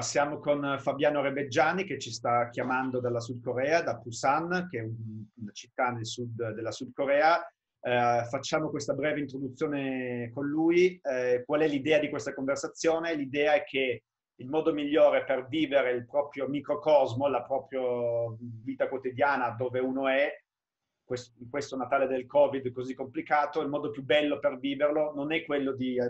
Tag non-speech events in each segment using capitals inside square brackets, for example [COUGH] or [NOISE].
Allora, siamo con Fabiano Rebeggiani che ci sta chiamando dalla Sud Corea, da Busan, che è una città nel sud della Sud Corea. Eh, facciamo questa breve introduzione con lui. Eh, qual è l'idea di questa conversazione? L'idea è che il modo migliore per vivere il proprio microcosmo, la propria vita quotidiana dove uno è, in questo Natale del Covid così complicato, il modo più bello per viverlo non è quello di eh,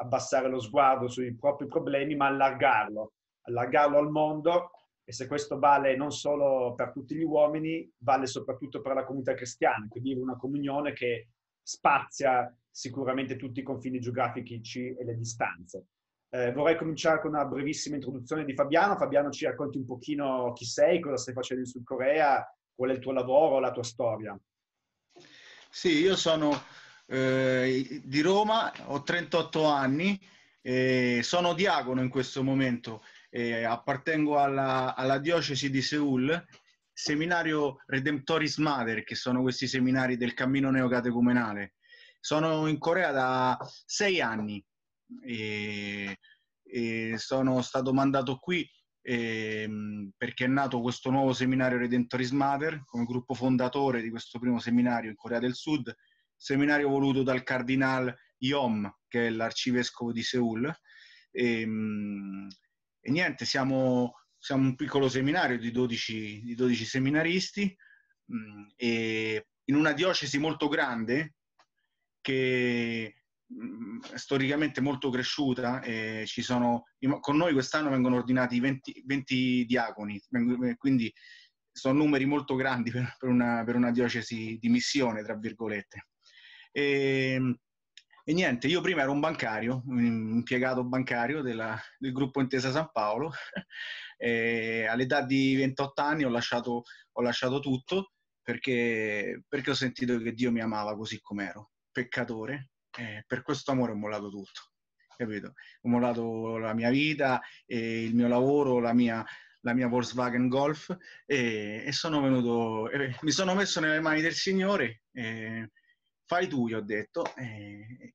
abbassare lo sguardo sui propri problemi, ma allargarlo allargarlo al mondo e se questo vale non solo per tutti gli uomini, vale soprattutto per la comunità cristiana, quindi una comunione che spazia sicuramente tutti i confini geografici e le distanze. Eh, vorrei cominciare con una brevissima introduzione di Fabiano. Fabiano ci racconti un pochino chi sei, cosa stai facendo in Sud Corea, qual è il tuo lavoro, la tua storia. Sì, io sono eh, di Roma, ho 38 anni, e sono diagono in questo momento eh, appartengo alla, alla, diocesi di Seul, seminario Redemptoris Mater, che sono questi seminari del cammino neocatecumenale. Sono in Corea da sei anni e, e sono stato mandato qui eh, perché è nato questo nuovo seminario Redemptoris Mater come gruppo fondatore di questo primo seminario in Corea del Sud, seminario voluto dal cardinal Yom, che è l'arcivescovo di Seul. E, ehm, e niente, siamo, siamo un piccolo seminario di 12, di 12 seminaristi mh, mm, e in una diocesi molto grande che mh, mm, è storicamente molto cresciuta e ci sono, con noi quest'anno vengono ordinati 20, 20 diaconi, eh, quindi sono numeri molto grandi per, per, una, per una diocesi di missione, tra virgolette. E, e niente, io prima ero un bancario, un impiegato bancario della, del gruppo Intesa San Paolo. [LAUGHS] all'età di 28 anni ho lasciato, ho lasciato tutto perché, perché, ho sentito che Dio mi amava così com'ero, peccatore. Eh, per questo amore ho mollato tutto, capito? Ho mollato la mia vita, il mio lavoro, la mia, la mia Volkswagen Golf e, e sono venuto, e mi sono messo nelle mani del Signore. E, fai tu, gli ho detto, e,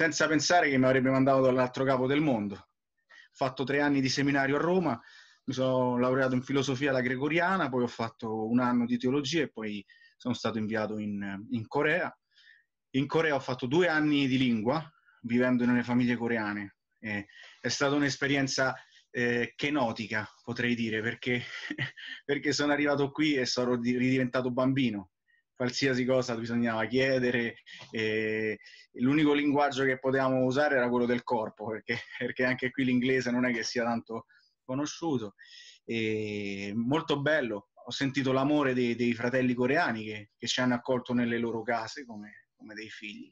senza pensare che mi avrebbe mandato dall'altro capo del mondo. Ho fatto tre anni di seminario a Roma, mi sono laureato in filosofia alla gregoriana, poi ho fatto un anno di teologia e poi sono stato inviato in, in Corea. In Corea ho fatto due anni di lingua, vivendo nelle famiglie coreane. Eh, è stata un'esperienza eh, kenotica, potrei dire, perché, [LAUGHS] perché sono arrivato qui e sono ridiventato bambino qualsiasi cosa bisognava chiedere, l'unico linguaggio che potevamo usare era quello del corpo, perché, [LAUGHS] perché, anche qui l'inglese non è che sia tanto conosciuto. E molto bello, ho sentito l'amore dei, dei fratelli coreani che, che, ci hanno accolto nelle loro case come, come dei figli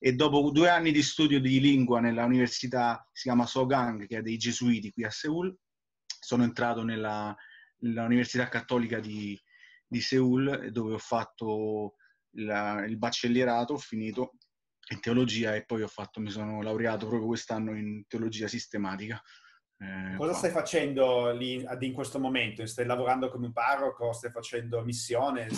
e dopo due anni di studio di lingua nella università, si chiama Sogang, che è dei gesuiti qui a Seoul, sono entrato nella, nell'università cattolica di, di Seoul dove ho fatto la, il baccellierato, ho finito in teologia e poi ho fatto, mi sono laureato proprio quest'anno in teologia sistematica. Eh, Cosa qua. stai facendo lì in questo momento? Stai lavorando come parroco? Stai facendo missione?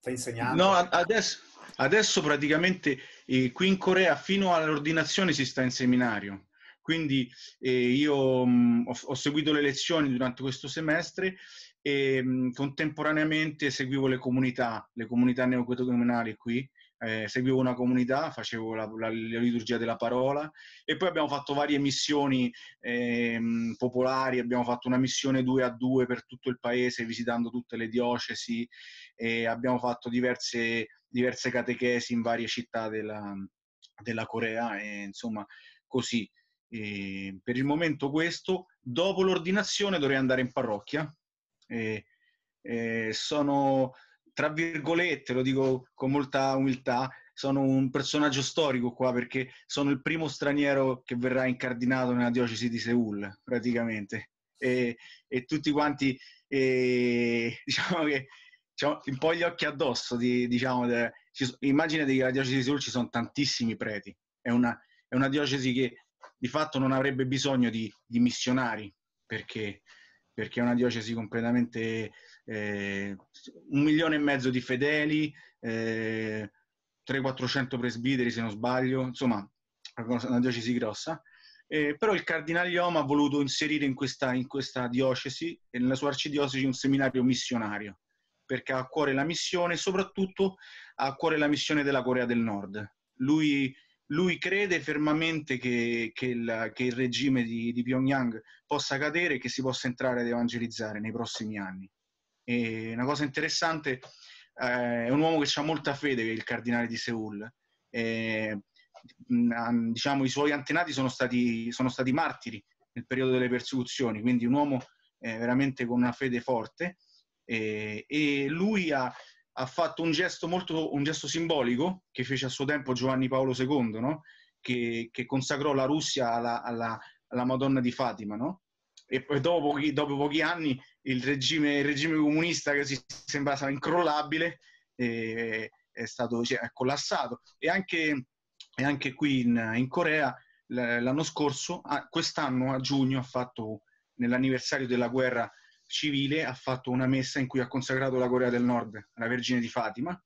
Stai insegnando? No, adesso, adesso praticamente eh, qui in Corea fino all'ordinazione si sta in seminario. Quindi eh, io mh, mm, ho, ho seguito le lezioni durante questo semestre e ehm, mh, contemporaneamente seguivo le comunità, le comunità neocotocomunali qui, eh, seguivo una comunità, facevo la, la, la, liturgia della parola e poi abbiamo fatto varie missioni eh, popolari, abbiamo fatto una missione due a due per tutto il paese visitando tutte le diocesi e abbiamo fatto diverse, diverse catechesi in varie città della, della Corea e insomma così. E ehm, per il momento questo, dopo l'ordinazione dovrei andare in parrocchia e, e sono, tra virgolette, lo dico con molta umiltà, sono un personaggio storico qua perché sono il primo straniero che verrà incardinato nella diocesi di Seul praticamente. E, e tutti quanti, e, [LAUGHS] diciamo che diciamo, un po' gli occhi addosso, di, diciamo, de, ci, immaginate che la diocesi di Seul ci sono tantissimi preti, è una, è una diocesi che di fatto non avrebbe bisogno di, di missionari perché perché è una diocesi completamente eh, un milione e mezzo di fedeli, eh, 300-400 presbiteri se non sbaglio, insomma una diocesi grossa. Eh, però il cardinale Ioma ha voluto inserire in questa, in questa diocesi e nella sua arcidiocesi un seminario missionario, perché ha a cuore la missione e soprattutto ha a cuore la missione della Corea del Nord. Lui lui crede fermamente che, che, la, che il regime di, di, Pyongyang possa cadere e che si possa entrare ad evangelizzare nei prossimi anni. E una cosa interessante, eh, è un uomo che ha molta fede, che è il cardinale di Seul. Eh, diciamo, I suoi antenati sono stati, sono stati, martiri nel periodo delle persecuzioni, quindi un uomo eh, veramente con una fede forte. e lui ha, ha fatto un gesto, molto, un gesto simbolico che fece a suo tempo Giovanni Paolo II, no? che, che, consacrò la Russia alla, alla, alla Madonna di Fatima. No? E poi dopo pochi, dopo pochi anni il regime, il regime, comunista che si sembrava incrollabile eh, è, stato, cioè, è collassato. E anche, e anche qui in, in Corea l'anno scorso, ah, quest'anno a giugno, ha fatto nell'anniversario della guerra civile ha fatto una messa in cui ha consacrato la Corea del Nord alla Vergine di Fatima,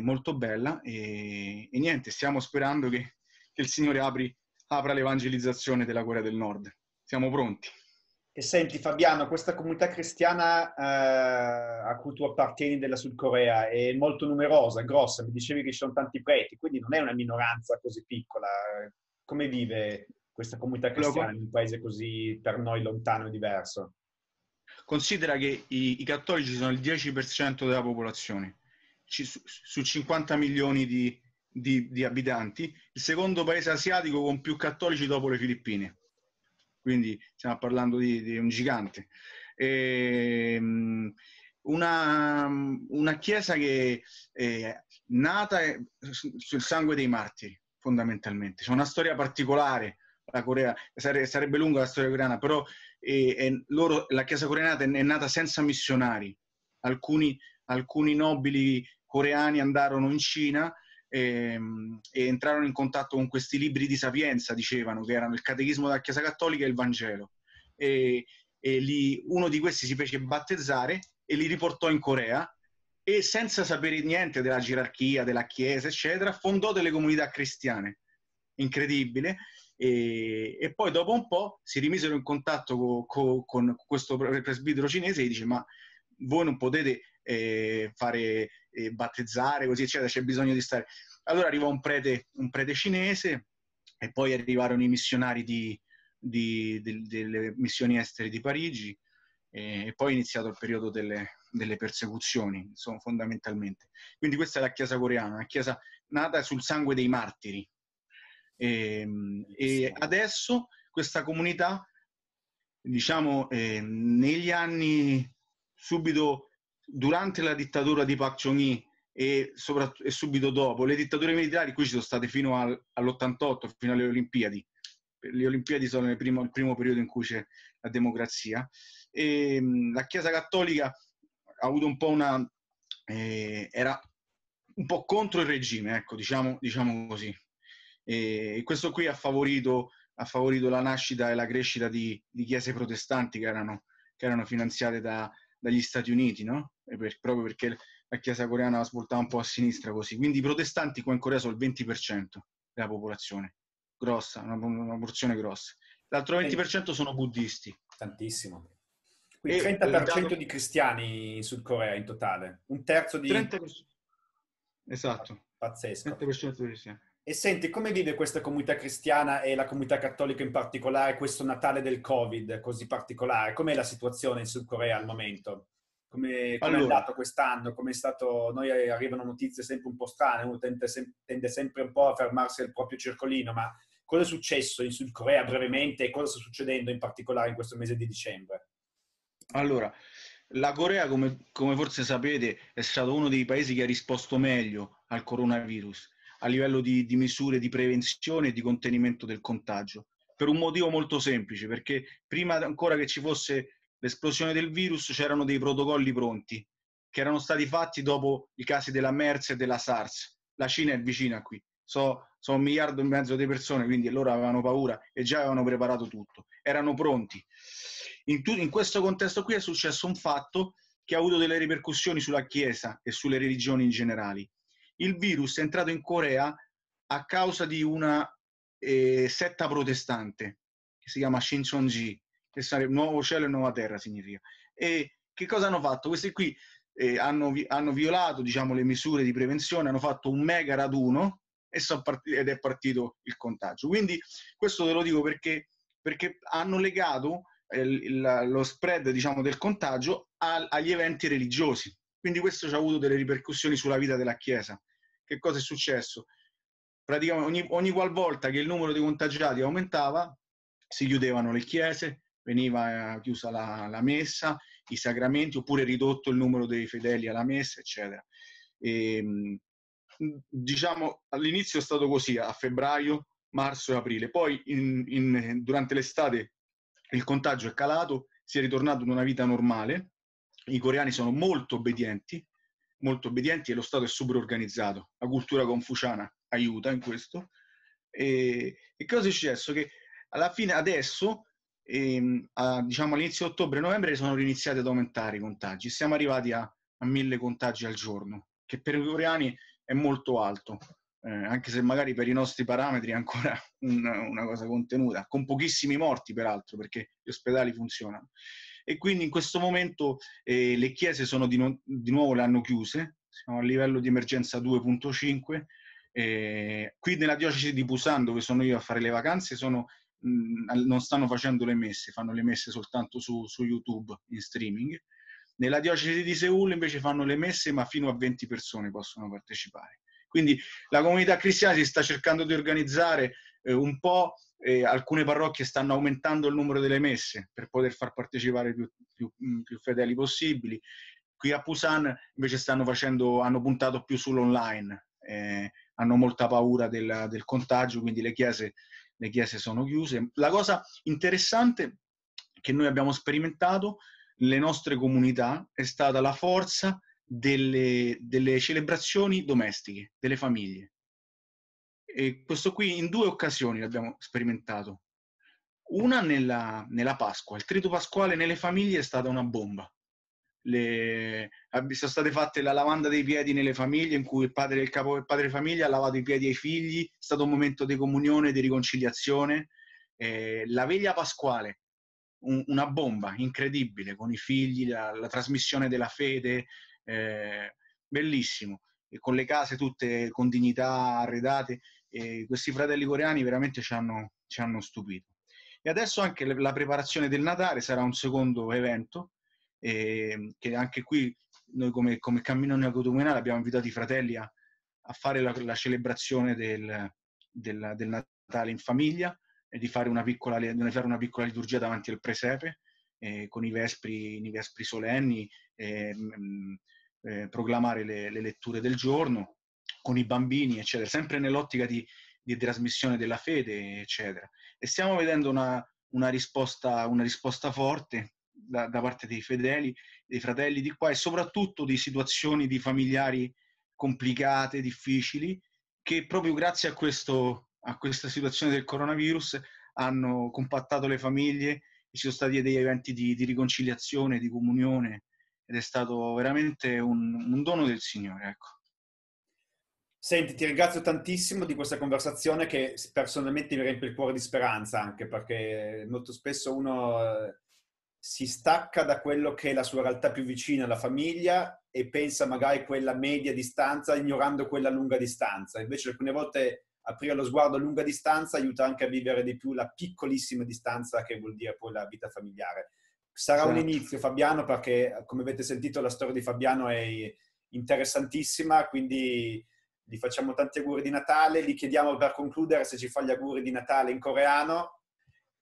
molto bella, e, e, niente, stiamo sperando che, che il Signore apri, apra l'evangelizzazione della Corea del Nord. Siamo pronti. E senti Fabiano, questa comunità cristiana eh, a cui tu appartieni della Sud Corea è molto numerosa, grossa, mi dicevi che ci sono tanti preti, quindi non è una minoranza così piccola. Come vive questa comunità cristiana in un paese così per noi lontano e diverso? Considera che i, i cattolici sono il 10% della popolazione, ci, su, su, 50 milioni di, di, di, abitanti, il secondo paese asiatico con più cattolici dopo le Filippine. Quindi stiamo parlando di, di un gigante. E, ehm, una, una, chiesa che è eh, nata sul sangue dei martiri, fondamentalmente. C'è una storia particolare, la Corea, sare, sarebbe lunga la storia coreana, però eh, eh, loro, la Chiesa coreana è nata senza missionari. Alcuni, alcuni nobili coreani andarono in Cina e, ehm, e, entrarono in contatto con questi libri di sapienza, dicevano, che erano il Catechismo della Chiesa Cattolica e il Vangelo. E, e li, uno di questi si fece battezzare e li riportò in Corea e senza sapere niente della gerarchia, della Chiesa, eccetera, fondò delle comunità cristiane. Incredibile e, e, poi dopo un po' si rimisero in contatto co, co, con questo presbitero cinese e dice ma voi non potete eh, fare eh, battezzare così eccetera c'è bisogno di stare allora arrivò un prete, un prete cinese e poi arrivarono i missionari di, di, de, delle missioni estere di Parigi e poi è iniziato il periodo delle, delle persecuzioni insomma, fondamentalmente quindi questa è la chiesa coreana una chiesa nata sul sangue dei martiri Ehm, e, e adesso questa comunità, diciamo, eh, negli anni subito durante la dittatura di Pak chong hee e, e, subito dopo, le dittature militari qui ci sono state fino al, all'88, fino alle Olimpiadi. Le Olimpiadi sono il primo, il primo periodo in cui c'è la democrazia. E, ehm, la Chiesa Cattolica ha avuto un po' una... Eh, era un po' contro il regime, ecco, diciamo, diciamo così. E questo qui ha favorito, ha favorito la nascita e la crescita di, di chiese protestanti che erano, che erano finanziate da, dagli Stati Uniti, no? per, proprio perché la chiesa coreana svoltava un po' a sinistra così. Quindi i protestanti qua in Corea sono il 20% della popolazione, grossa, una, una porzione grossa. L'altro 20% sono buddisti. Tantissimo. Quindi il 30% dato... di cristiani in Sud Corea in totale, un terzo di... 30%. Esatto. Pazzesco. 30% di cristiani. E senti, come vive questa comunità cristiana e la comunità cattolica in particolare questo Natale del Covid così particolare? Com'è la situazione in Sud Corea al momento? Come è andato quest'anno? Come è stato? Noi arrivano notizie sempre un po' strane, uno tende, sem- tende sempre un po' a fermarsi al proprio circolino, ma cosa è successo in Sud Corea brevemente e cosa sta succedendo in particolare in questo mese di dicembre? Allora, la Corea, come, come forse sapete, è stato uno dei paesi che ha risposto meglio al coronavirus a livello di, di misure di prevenzione e di contenimento del contagio, per un motivo molto semplice, perché prima ancora che ci fosse l'esplosione del virus c'erano dei protocolli pronti, che erano stati fatti dopo i casi della MERS e della SARS. La Cina è vicina qui, so, sono un miliardo e mezzo di persone, quindi loro avevano paura e già avevano preparato tutto, erano pronti. In, tu, in questo contesto qui è successo un fatto che ha avuto delle ripercussioni sulla Chiesa e sulle religioni in generale il virus è entrato in Corea a causa di una eh, setta protestante che si chiama Shinchonji, che sarebbe nuovo cielo e nuova terra significa. E che cosa hanno fatto? Questi qui eh, hanno, hanno, violato diciamo, le misure di prevenzione, hanno fatto un mega raduno part- ed è partito il contagio. Quindi questo te lo dico perché, perché hanno legato eh, il, lo spread diciamo, del contagio al, agli eventi religiosi. Quindi questo ci ha avuto delle ripercussioni sulla vita della Chiesa che cosa è successo? Praticamente ogni, ogni qualvolta che il numero di contagiati aumentava, si chiudevano le chiese, veniva eh, chiusa la, la, messa, i sacramenti, oppure ridotto il numero dei fedeli alla messa, eccetera. E, ehm, diciamo, all'inizio è stato così, a febbraio, marzo e aprile. Poi in, in, durante l'estate il contagio è calato, si è ritornato in una vita normale, i coreani sono molto obbedienti, molto obbedienti e lo Stato è super organizzato. La cultura confuciana aiuta in questo. E, e cosa è successo? Che alla fine adesso, ehm, a, diciamo all'inizio di ottobre-novembre, sono iniziati ad aumentare i contagi. Siamo arrivati a, a mille contagi al giorno, che per i coreani è molto alto. Eh, anche se magari per i nostri parametri è ancora un, una cosa contenuta, con pochissimi morti peraltro, perché gli ospedali funzionano e quindi in questo momento eh, le chiese sono di, no, di, nuovo le hanno chiuse, siamo a livello di emergenza 2.5. Eh, qui nella diocesi di Busan, dove sono io a fare le vacanze, sono, mh, mm, non stanno facendo le messe, fanno le messe soltanto su, su YouTube in streaming. Nella diocesi di Seul invece fanno le messe, ma fino a 20 persone possono partecipare. Quindi la comunità cristiana si sta cercando di organizzare eh, un po' eh, alcune parrocchie stanno aumentando il numero delle messe per poter far partecipare più, più, mm, più fedeli possibili. Qui a Pusan invece facendo, hanno puntato più sull'online, eh, hanno molta paura del, del contagio, quindi le chiese, le chiese, sono chiuse. La cosa interessante che noi abbiamo sperimentato, nelle nostre comunità, è stata la forza delle, delle celebrazioni domestiche, delle famiglie e questo qui in due occasioni l'abbiamo sperimentato. Una nella, nella Pasqua, il trito pasquale nelle famiglie è stata una bomba. Le, ah, sono state fatte la lavanda dei piedi nelle famiglie in cui il padre del capo del padre famiglia ha lavato i piedi ai figli, è stato un momento di comunione, di riconciliazione. Eh, la veglia pasquale, un, una bomba incredibile con i figli, la, la trasmissione della fede, eh, bellissimo, e con le case tutte con dignità arredate. E questi fratelli coreani veramente ci hanno, ci hanno stupito. E adesso anche la preparazione del Natale sarà un secondo evento, e ehm, che anche qui noi come, come Cammino Neocotumenale abbiamo invitato i fratelli a, a fare la, la celebrazione del, del, del, Natale in famiglia e di fare una piccola, di fare una piccola liturgia davanti al presepe eh, con i vespri, i vespri solenni, ehm, ehm, eh, proclamare le, le letture del giorno con i bambini, eccetera, sempre nell'ottica di, di trasmissione della fede, eccetera. E stiamo vedendo una, una, risposta, una risposta, forte da, da, parte dei fedeli, dei fratelli di qua e soprattutto di situazioni di familiari complicate, difficili, che proprio grazie a, questo, a questa situazione del coronavirus hanno compattato le famiglie, ci sono stati degli eventi di, di, riconciliazione, di comunione ed è stato veramente un, un dono del Signore. Ecco. Senti, ti ringrazio tantissimo di questa conversazione che personalmente mi riempie il cuore di speranza anche perché molto spesso uno eh, si stacca da quello che è la sua realtà più vicina, la famiglia, e pensa magari a quella media distanza ignorando quella lunga distanza. Invece alcune volte aprire lo sguardo a lunga distanza aiuta anche a vivere di più la piccolissima distanza che vuol dire poi la vita familiare. Sarà certo. un inizio Fabiano perché come avete sentito la storia di Fabiano è interessantissima, quindi gli facciamo tanti auguri di Natale, gli chiediamo per concludere se ci fa gli auguri di Natale in coreano,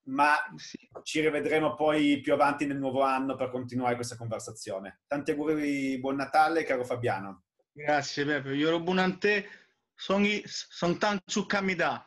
ma sì. ci rivedremo poi più avanti nel nuovo anno per continuare questa conversazione. Tanti auguri, di buon Natale, caro Fabiano. Grazie Beppe, io ero buon a te, sono tanto camida.